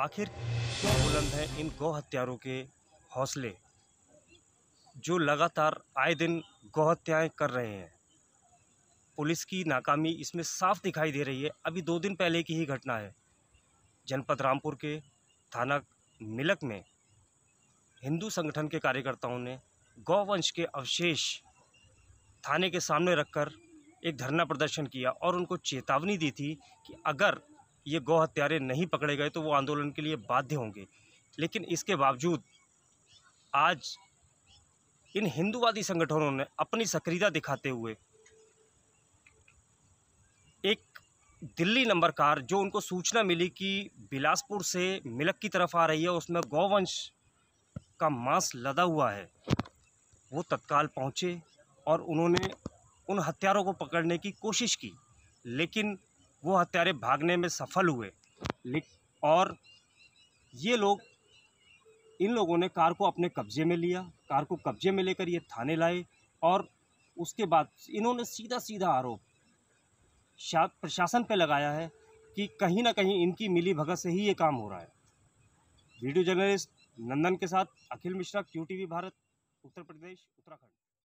आखिर क्यों बुलंद हैं इन गौ हत्यारों के हौसले जो लगातार आए दिन गौ हत्याएँ कर रहे हैं पुलिस की नाकामी इसमें साफ दिखाई दे रही है अभी दो दिन पहले की ही घटना है जनपद रामपुर के थाना मिलक में हिंदू संगठन के कार्यकर्ताओं ने गौवंश के अवशेष थाने के सामने रखकर एक धरना प्रदर्शन किया और उनको चेतावनी दी थी कि अगर ये गौ हत्यारे नहीं पकड़े गए तो वो आंदोलन के लिए बाध्य होंगे लेकिन इसके बावजूद आज इन हिंदूवादी संगठनों ने अपनी सक्रियता दिखाते हुए एक दिल्ली नंबर कार जो उनको सूचना मिली कि बिलासपुर से मिलक की तरफ आ रही है उसमें गौवंश का मांस लदा हुआ है वो तत्काल पहुँचे और उन्होंने उन हत्यारों को पकड़ने की कोशिश की लेकिन वो हत्यारे भागने में सफल हुए और ये लोग इन लोगों ने कार को अपने कब्जे में लिया कार को कब्जे में लेकर ये थाने लाए और उसके बाद इन्होंने सीधा सीधा आरोप प्रशासन पे लगाया है कि कहीं ना कहीं इनकी मिली भगत से ही ये काम हो रहा है वीडियो जर्नलिस्ट नंदन के साथ अखिल मिश्रा क्यू भारत उत्तर प्रदेश उत्तराखंड